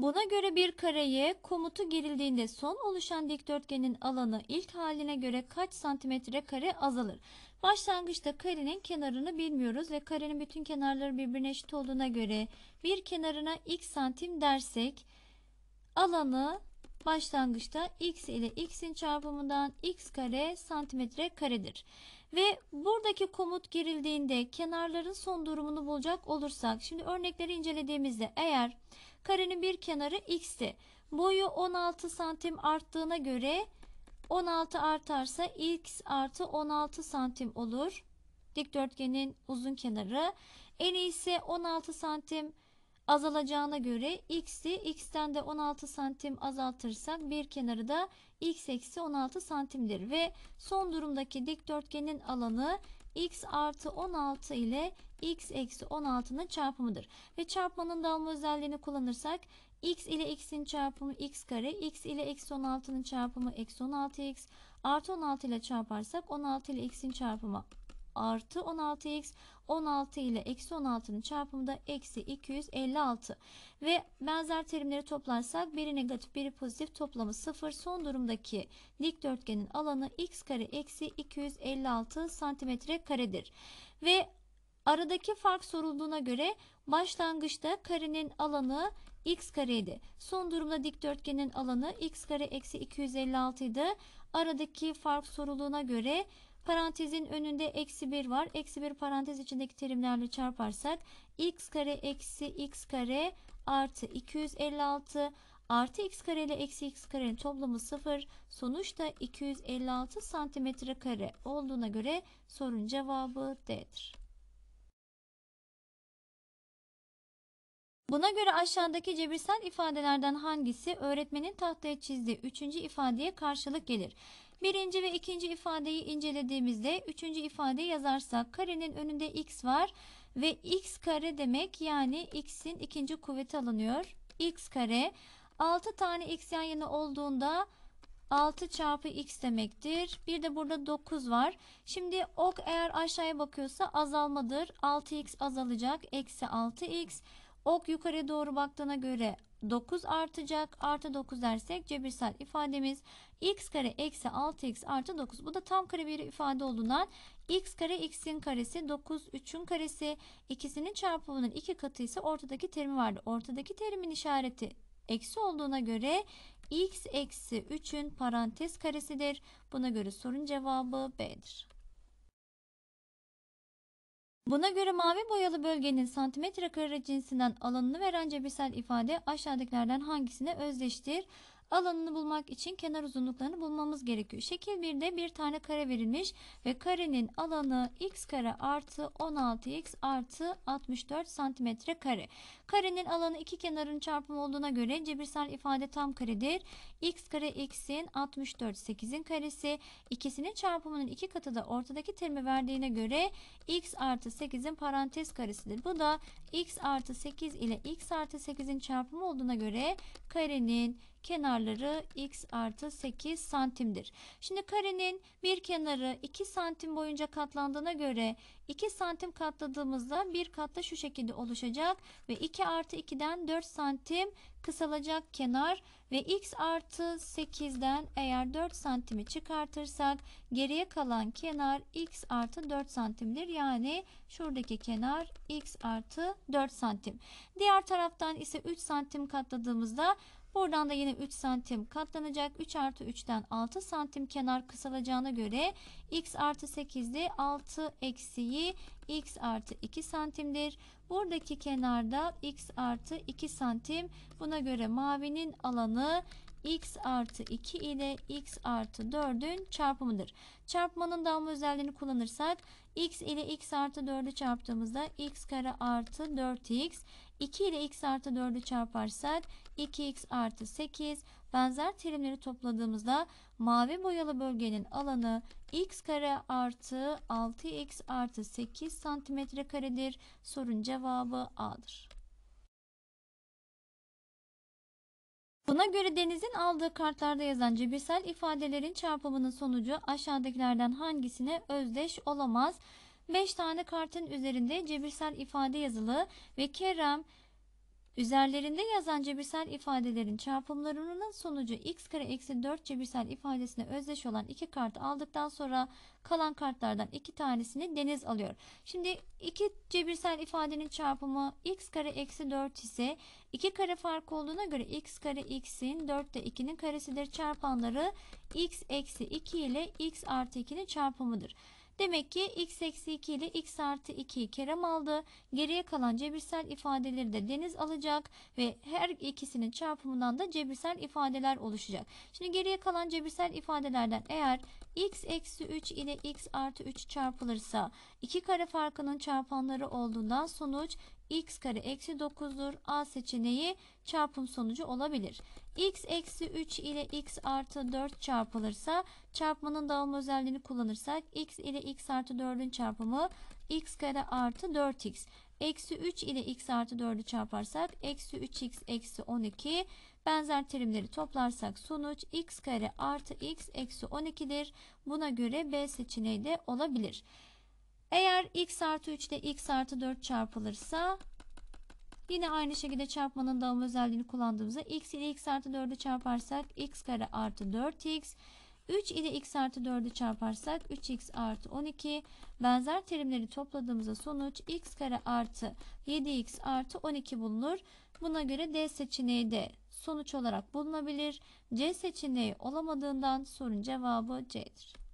Buna göre bir kareye komutu girildiğinde son oluşan dikdörtgenin alanı ilk haline göre kaç santimetre kare azalır? Başlangıçta karenin kenarını bilmiyoruz ve karenin bütün kenarları birbirine eşit olduğuna göre bir kenarına x santim dersek alanı başlangıçta x ile x'in çarpımından x kare santimetre karedir. Ve buradaki komut girildiğinde kenarların son durumunu bulacak olursak şimdi örnekleri incelediğimizde eğer Karenin bir kenarı x'ti. Boyu 16 santim arttığına göre 16 artarsa x artı 16 santim olur. Dikdörtgenin uzun kenarı. En iyisi 16 santim azalacağına göre x'i x'ten de 16 santim azaltırsak bir kenarı da x eksi 16 santimdir ve son durumdaki dikdörtgenin alanı x artı 16 ile x eksi 16'nın çarpımıdır. Ve çarpmanın dağılma özelliğini kullanırsak x ile x'in çarpımı x kare, x ile eksi 16'nın çarpımı eksi 16x, artı 16 ile çarparsak 16 ile x'in çarpımı artı 16x 16 ile eksi 16'nın çarpımı da eksi 256 ve benzer terimleri toplarsak biri negatif biri pozitif toplamı 0 son durumdaki dikdörtgenin alanı x kare eksi 256 santimetre karedir ve Aradaki fark sorulduğuna göre başlangıçta karenin alanı x kareydi. Son durumda dikdörtgenin alanı x kare eksi 256 idi. Aradaki fark sorulduğuna göre parantezin önünde eksi 1 var. Eksi 1 parantez içindeki terimlerle çarparsak x kare eksi x kare artı 256 artı x kare ile eksi x karenin toplamı 0. Sonuçta 256 santimetre kare olduğuna göre sorun cevabı D'dir. Buna göre aşağıdaki cebirsel ifadelerden hangisi öğretmenin tahtaya çizdiği üçüncü ifadeye karşılık gelir? Birinci ve ikinci ifadeyi incelediğimizde üçüncü ifade yazarsak karenin önünde x var ve x kare demek yani x'in ikinci kuvveti alınıyor. x kare 6 tane x yan yana olduğunda 6 çarpı x demektir. Bir de burada 9 var. Şimdi ok eğer aşağıya bakıyorsa azalmadır. 6x azalacak. Eksi 6x. Ok yukarı doğru baktığına göre 9 artacak. Artı 9 dersek cebirsel ifademiz x kare eksi 6x artı 9. Bu da tam kare bir ifade olduğundan x kare x'in karesi 9 3'ün karesi ikisinin çarpımının iki katı ise ortadaki terimi vardı. Ortadaki terimin işareti eksi olduğuna göre x eksi 3'ün parantez karesidir. Buna göre sorun cevabı B'dir. Buna göre mavi boyalı bölgenin santimetre kare cinsinden alanını veren cebirsel ifade aşağıdakilerden hangisine özdeştir? alanını bulmak için kenar uzunluklarını bulmamız gerekiyor. Şekil 1'de bir tane kare verilmiş ve karenin alanı x kare artı 16x artı 64 santimetre kare. Karenin alanı iki kenarın çarpımı olduğuna göre cebirsel ifade tam karedir. x kare x'in 64 8'in karesi ikisinin çarpımının iki katı da ortadaki terimi verdiğine göre x artı 8'in parantez karesidir. Bu da x artı 8 ile x artı 8'in çarpımı olduğuna göre karenin kenarları x artı 8 santimdir. Şimdi karenin bir kenarı 2 santim boyunca katlandığına göre 2 santim katladığımızda bir katta şu şekilde oluşacak ve 2 artı 2'den 4 santim kısalacak kenar ve x artı 8'den eğer 4 santimi çıkartırsak geriye kalan kenar x artı 4 santimdir. Yani şuradaki kenar x artı 4 santim. Diğer taraftan ise 3 santim katladığımızda Buradan da yine 3 santim katlanacak. 3 artı 3'ten 6 santim kenar kısalacağına göre x artı 8'de 6 eksiği x artı 2 santimdir. Buradaki kenarda x artı 2 santim. Buna göre mavinin alanı x artı 2 ile x artı 4'ün çarpımıdır. Çarpmanın dalma özelliğini kullanırsak x ile x artı 4'ü çarptığımızda x kare artı 4x 2 ile x artı 4'ü çarparsak 2x artı 8 benzer terimleri topladığımızda mavi boyalı bölgenin alanı x kare artı 6x artı 8 santimetre karedir. Sorun cevabı A'dır. Buna göre denizin aldığı kartlarda yazan cebirsel ifadelerin çarpımının sonucu aşağıdakilerden hangisine özdeş olamaz? 5 tane kartın üzerinde cebirsel ifade yazılı ve Kerem Üzerlerinde yazan cebirsel ifadelerin çarpımlarının sonucu x kare eksi 4 cebirsel ifadesine özdeş olan iki kartı aldıktan sonra kalan kartlardan iki tanesini deniz alıyor. Şimdi iki cebirsel ifadenin çarpımı x kare eksi 4 ise iki kare farkı olduğuna göre x kare x'in 4'te 2'nin karesidir. Çarpanları x eksi 2 ile x artı 2'nin çarpımıdır. Demek ki x eksi 2 ile x artı 2'yi Kerem aldı. Geriye kalan cebirsel ifadeleri de Deniz alacak ve her ikisinin çarpımından da cebirsel ifadeler oluşacak. Şimdi geriye kalan cebirsel ifadelerden eğer x eksi 3 ile x artı 3 çarpılırsa iki kare farkının çarpanları olduğundan sonuç x kare eksi 9'dur. A seçeneği çarpım sonucu olabilir. x eksi 3 ile x artı 4 çarpılırsa çarpmanın dağılma özelliğini kullanırsak x ile x artı 4'ün çarpımı x kare artı 4x. Eksi 3 ile x artı 4'ü çarparsak eksi 3x eksi 12 benzer terimleri toplarsak sonuç x kare artı x eksi 12'dir. Buna göre B seçeneği de olabilir. Eğer x artı 3 ile x artı 4 çarpılırsa yine aynı şekilde çarpmanın dağılma özelliğini kullandığımızda x ile x artı 4'ü çarparsak x kare artı 4x 3 ile x artı 4'ü çarparsak 3x artı 12 benzer terimleri topladığımızda sonuç x kare artı 7x artı 12 bulunur. Buna göre D seçeneği de sonuç olarak bulunabilir. C seçeneği olamadığından sorun cevabı C'dir.